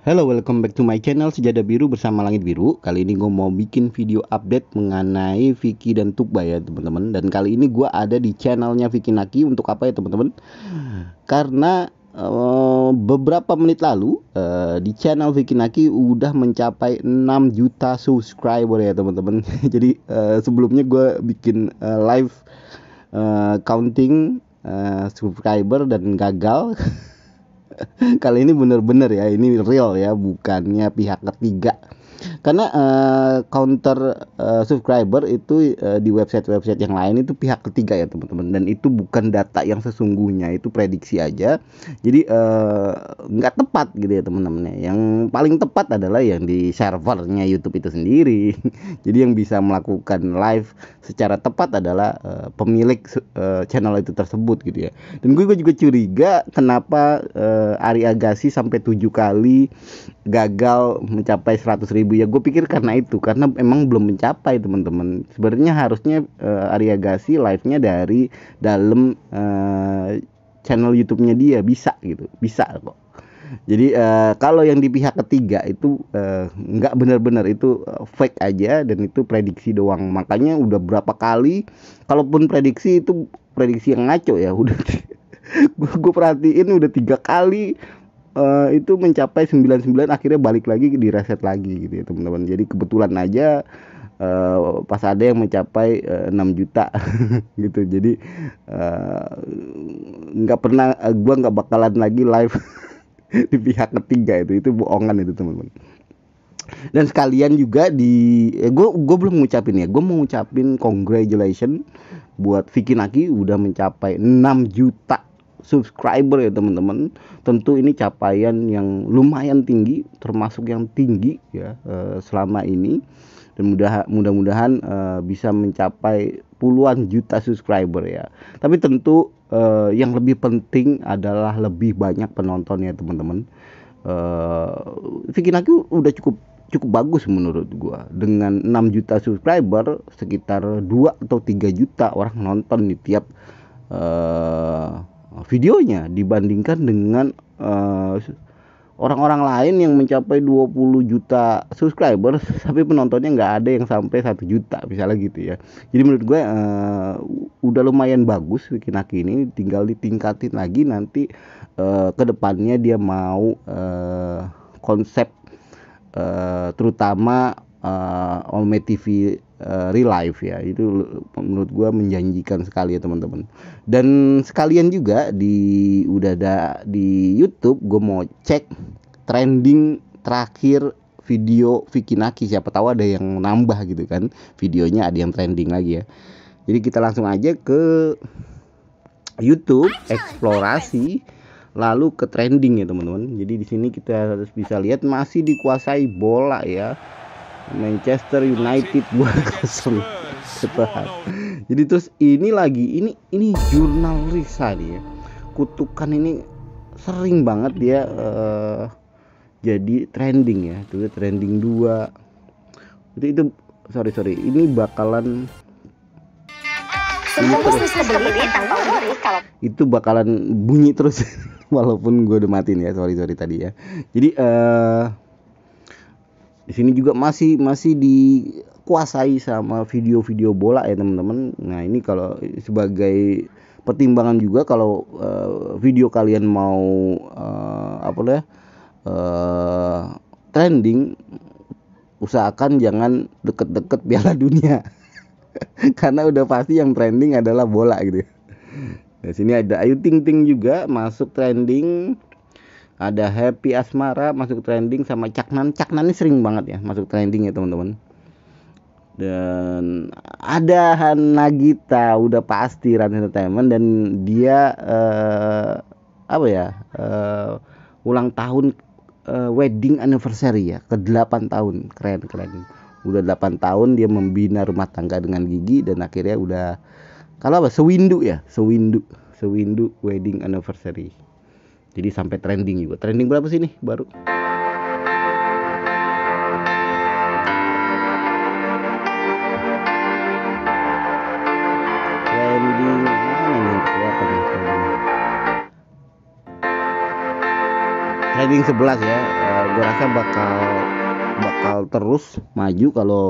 Hello, welcome back to my channel Sejada Biru bersama Langit Biru. Kali ini gue mau bikin video update mengenai Vicky dan Tukba ya teman-teman. Dan kali ini gue ada di channelnya Vicky Naki untuk apa ya teman-teman? Karena uh, beberapa menit lalu uh, di channel Vicky Naki udah mencapai 6 juta subscriber ya teman-teman. Jadi uh, sebelumnya gue bikin uh, live uh, counting uh, subscriber dan gagal. Kali ini bener-bener ya, ini real ya, bukannya pihak ketiga karena uh, counter uh, subscriber itu uh, di website-website yang lain itu pihak ketiga ya teman-teman dan itu bukan data yang sesungguhnya itu prediksi aja jadi nggak uh, tepat gitu ya teman-teman yang paling tepat adalah yang di servernya YouTube itu sendiri jadi yang bisa melakukan live secara tepat adalah uh, pemilik uh, channel itu tersebut gitu ya dan gue juga curiga kenapa uh, Ari Agassi sampai tujuh kali gagal mencapai 100 ribu ya gue pikir karena itu karena emang belum mencapai teman-teman sebenarnya harusnya uh, eh, Arya Gasi live nya dari dalam uh, channel YouTube-nya dia bisa gitu bisa kok jadi uh, kalau yang di pihak ketiga itu nggak uh, benar-benar itu fake aja dan itu prediksi doang makanya udah berapa kali kalaupun prediksi itu prediksi yang ngaco ya udah gue perhatiin udah tiga kali Uh, itu mencapai 99 akhirnya balik lagi di reset lagi gitu ya teman-teman jadi kebetulan aja uh, pas ada yang mencapai uh, eh, 6 juta gitu jadi nggak uh, pernah uh, gua nggak bakalan lagi live di pihak ketiga itu itu bohongan itu teman-teman dan sekalian juga di eh, gue gue belum ngucapin ya gue mau ngucapin congratulation buat Vicky Naki udah mencapai 6 juta subscriber ya teman-teman tentu ini capaian yang lumayan tinggi termasuk yang tinggi ya uh, selama ini dan mudah mudah-mudahan uh, bisa mencapai puluhan juta subscriber ya tapi tentu uh, yang lebih penting adalah lebih banyak penonton ya teman-teman uh, Vicky aku udah cukup cukup bagus menurut gua dengan 6 juta subscriber sekitar 2 atau 3 juta orang nonton di tiap videonya dibandingkan dengan orang eh, orang-orang lain yang mencapai 20 juta subscriber tapi penontonnya nggak ada yang sampai satu juta misalnya gitu ya jadi menurut gue uh, udah lumayan bagus bikin aki ini tinggal ditingkatin lagi nanti uh, eh, kedepannya dia mau uh, konsep uh, terutama uh, Ome TV uh, real life ya itu menurut gue menjanjikan sekali ya teman-teman dan sekalian juga di udah ada di YouTube gue mau cek trending terakhir video Vicky Naki siapa tahu ada yang nambah gitu kan videonya ada yang trending lagi ya jadi kita langsung aja ke YouTube eksplorasi lalu ke trending ya teman-teman jadi di sini kita harus bisa lihat masih dikuasai bola ya Manchester United 2-0 jadi terus ini lagi ini ini jurnal Risa ya. kutukan ini sering banget dia uh, jadi trending ya tuh trending dua. itu itu sorry sorry ini bakalan ini terus, ya, itu bakalan bunyi terus walaupun gue udah matiin ya sorry sorry tadi ya jadi uh, di sini juga masih masih dikuasai sama video-video bola ya teman-teman nah ini kalau sebagai pertimbangan juga kalau uh, video kalian mau uh, apa ya uh, trending usahakan jangan deket-deket piala dunia karena udah pasti yang trending adalah bola gitu. Ya. Di sini ada Ayu Ting Ting juga masuk trending ada Happy Asmara masuk trending sama Caknan Caknan ini sering banget ya masuk trending ya teman-teman dan ada Hanagita udah pasti Run Entertainment dan dia uh, apa ya uh, ulang tahun uh, wedding anniversary ya ke 8 tahun keren keren udah 8 tahun dia membina rumah tangga dengan gigi dan akhirnya udah kalau apa sewindu ya sewindu sewindu wedding anniversary jadi sampai trending juga trending berapa sih nih baru trending trending 11 ya eh, gue rasa bakal bakal terus maju kalau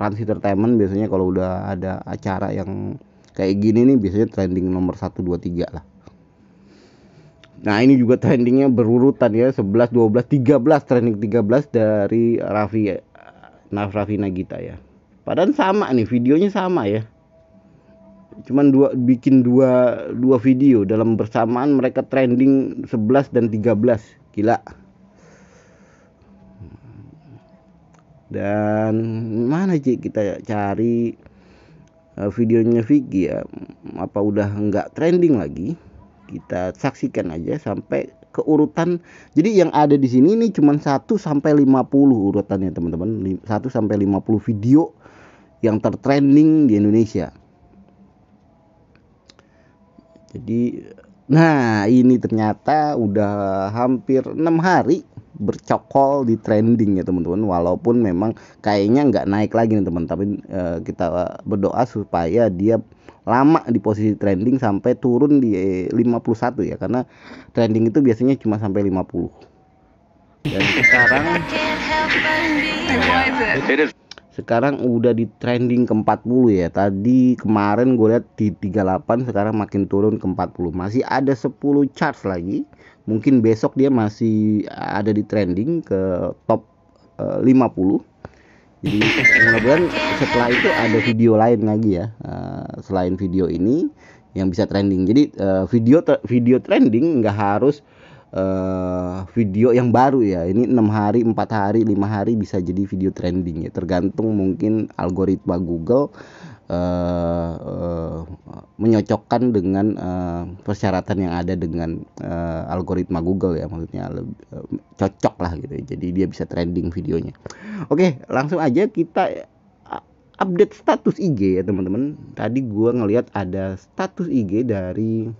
Rans Entertainment biasanya kalau udah ada acara yang kayak gini nih biasanya trending nomor 1 2 3 lah Nah ini juga trendingnya berurutan ya 11, 12, 13 trending 13 dari Raffi Naf Raffi Nagita ya. Padahal sama nih videonya sama ya. Cuman dua bikin dua dua video dalam bersamaan mereka trending 11 dan 13. Gila. Dan mana sih kita cari eh, videonya Vicky ya? Apa udah nggak trending lagi? kita saksikan aja sampai ke urutan Jadi yang ada di sini ini cuma 1 sampai 50 urutannya teman-teman. 1 sampai 50 video yang tertrending di Indonesia. Jadi nah ini ternyata udah hampir 6 hari bercokol di trending ya teman-teman walaupun memang kayaknya nggak naik lagi nih teman tapi e, kita berdoa supaya dia lama di posisi trending sampai turun di 51 eh, ya karena trending itu biasanya cuma sampai 50 dan sekarang sekarang udah di trending ke 40 ya tadi kemarin gue lihat di 38 sekarang makin turun ke 40 masih ada 10 charts lagi mungkin besok dia masih ada di trending ke top 50 eh, jadi kemudian setelah itu ada video lain lagi ya uh, selain video ini yang bisa trending jadi uh, video video trending nggak harus uh, video yang baru ya ini enam hari empat hari lima hari bisa jadi video trending ya tergantung mungkin algoritma Google menyocokkan dengan uh, persyaratan yang ada dengan uh, algoritma Google ya maksudnya lebih, eh, uh, cocok lah gitu ya. jadi dia bisa trending videonya oke langsung aja kita update status IG ya teman-teman tadi gua ngelihat ada status IG dari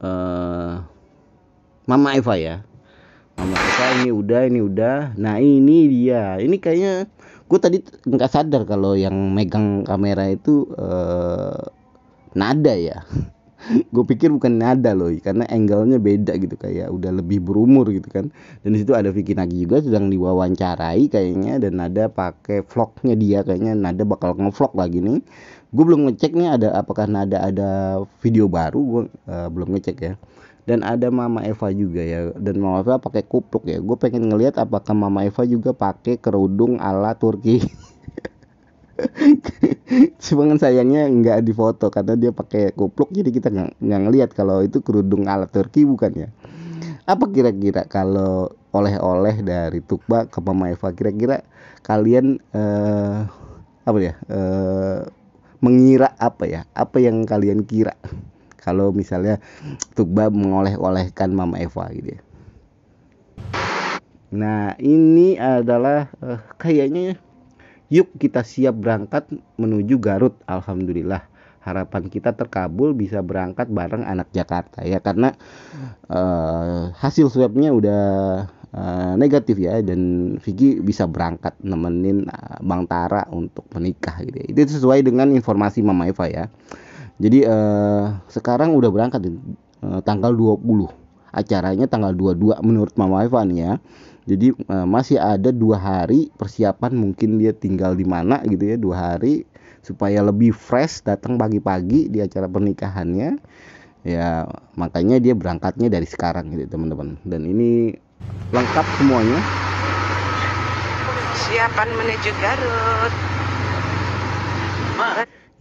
uh, Mama Eva ya Mama Eva ini udah ini udah nah ini dia ini kayaknya gue tadi nggak sadar kalau yang megang kamera itu uh, nada ya gue pikir bukan nada loh karena angle-nya beda gitu kayak udah lebih berumur gitu kan dan disitu ada Vicky Nagi juga sedang diwawancarai kayaknya dan nada pakai vlognya dia kayaknya nada bakal ngevlog lagi nih gue belum ngecek nih ada apakah nada ada video baru gue uh, belum ngecek ya dan ada Mama Eva juga ya dan Mama Eva pakai kupluk ya gue pengen ngelihat apakah Mama Eva juga pakai kerudung ala Turki cuman sayangnya nggak difoto karena dia pakai kupluk jadi kita nggak ngelihat kalau itu kerudung ala Turki bukan ya apa kira-kira kalau oleh-oleh dari Tukba ke Mama Eva kira-kira kalian uh, apa ya uh, mengira apa ya apa yang kalian kira kalau misalnya Tukbab mengoleh-olehkan Mama Eva gitu ya. Nah ini adalah uh, kayaknya ya, yuk kita siap berangkat menuju Garut Alhamdulillah harapan kita terkabul bisa berangkat bareng anak Jakarta ya karena uh, hasil swabnya udah uh, negatif ya dan Vicky bisa berangkat nemenin Bang Tara untuk menikah gitu ya. itu sesuai dengan informasi Mama Eva ya jadi uh, sekarang udah berangkat uh, tanggal 20. Acaranya tanggal 22 menurut Mama Ivan ya. Jadi uh, masih ada dua hari persiapan mungkin dia tinggal di mana gitu ya dua hari supaya lebih fresh datang pagi-pagi di acara pernikahannya ya makanya dia berangkatnya dari sekarang gitu teman-teman dan ini lengkap semuanya siapan menuju Garut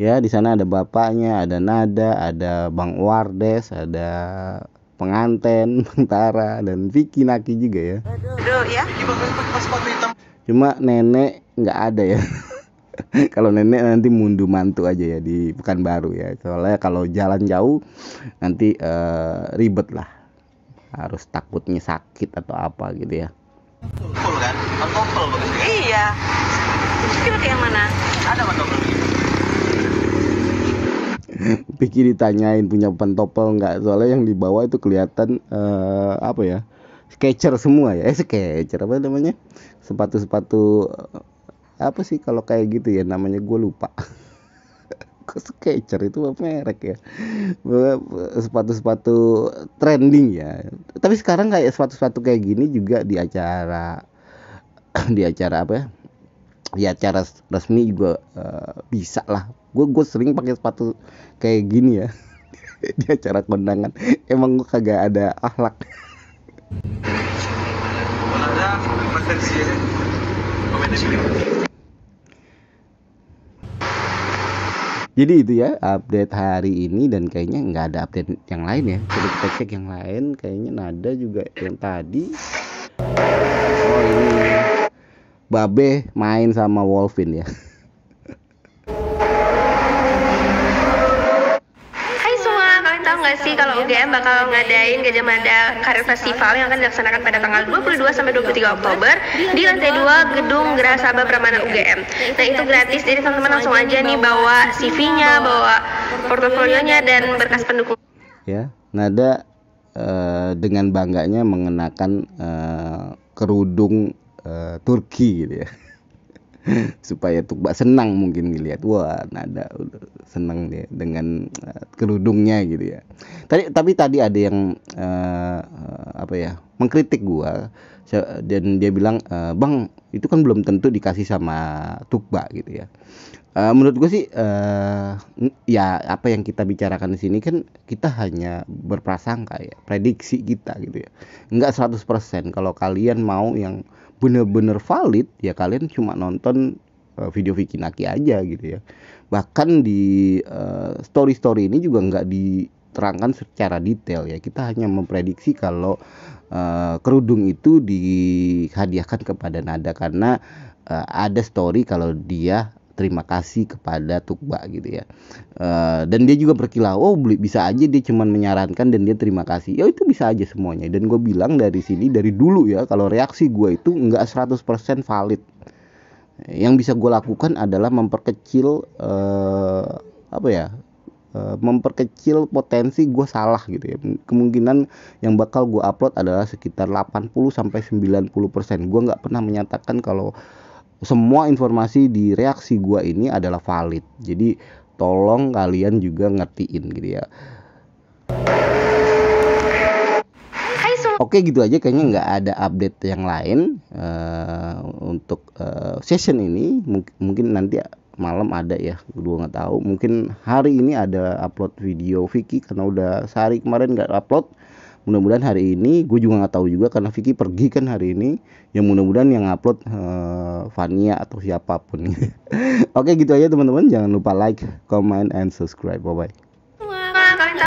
ya di sana ada bapaknya ada Nada ada Bang Wardes ada penganten tentara dan Vicky Naki juga ya. ya cuma nenek nggak ada ya kalau nenek nanti mundu mantu aja ya di Pekanbaru ya soalnya kalau jalan jauh nanti uh, ribet lah harus takutnya sakit atau apa gitu ya kan? Iya. Kira yang mana? Ada pikir ditanyain punya pentopel nggak soalnya yang di bawah itu kelihatan uh, apa ya sketcher semua ya eh sketcher apa namanya sepatu-sepatu eh, apa sih kalau kayak gitu ya namanya gue lupa sketcher itu apa merek ya eh, sepatu-sepatu trending ya tapi sekarang kayak sepatu-sepatu kayak gini juga di acara di acara apa ya di acara resmi juga uh, bisa lah gue gue sering pakai sepatu kayak gini ya di acara kondangan emang gue kagak ada akhlak jadi itu ya update hari ini dan kayaknya nggak ada update yang lain ya coba kita cek yang lain kayaknya nada juga yang tadi oh ini Babe main sama Wolfin ya sih kalau UGM iya, bakal ngadain Gajah Mada Karir Festival yang akan dilaksanakan pada tanggal 22 sampai 23 Oktober di lantai 2 Gedung Grasaba Pramana UGM. Nah, itu gratis jadi teman-teman langsung aja nih bawa CV-nya, bawa portofolionya dan berkas pendukung. Ya, Nada uh, dengan bangganya mengenakan uh, kerudung uh, Turki gitu ya. supaya Tukba senang mungkin ngelihat wah nada senang dia dengan uh, kerudungnya gitu ya tadi tapi tadi ada yang uh, apa ya mengkritik gua dan dia bilang e, bang itu kan belum tentu dikasih sama Tukba gitu ya uh, menurut gua sih uh, ya apa yang kita bicarakan di sini kan kita hanya berprasangka ya prediksi kita gitu ya nggak 100% kalau kalian mau yang bener-bener valid ya kalian cuma nonton eh, video Vicky Naki aja gitu ya bahkan di uh, eh, story story ini juga nggak diterangkan secara detail ya kita hanya memprediksi kalau uh, kerudung itu dihadiahkan kepada Nada karena uh, ada story kalau dia terima kasih kepada Tukba gitu ya uh, dan dia juga berkilau oh beli bisa aja dia cuman menyarankan dan dia terima kasih ya itu bisa aja semuanya dan gue bilang dari sini dari dulu ya kalau reaksi gue itu nggak 100% valid yang bisa gue lakukan adalah memperkecil uh, apa ya eh, memperkecil potensi gue salah gitu ya kemungkinan yang bakal gue upload adalah sekitar 80 sampai 90 persen gue nggak pernah menyatakan kalau semua informasi di reaksi gua ini adalah valid jadi tolong kalian juga ngertiin gitu ya Oke gitu aja kayaknya nggak ada update yang lain uh, untuk uh, session ini Mung mungkin nanti malam ada ya gue nggak tahu mungkin hari ini ada upload video Vicky karena udah sehari kemarin nggak upload mudah-mudahan hari ini gue juga nggak tahu juga karena Vicky pergi kan hari ini yang mudah-mudahan yang upload uh, eh, Vania atau siapapun oke gitu aja teman-teman jangan lupa like comment and subscribe bye bye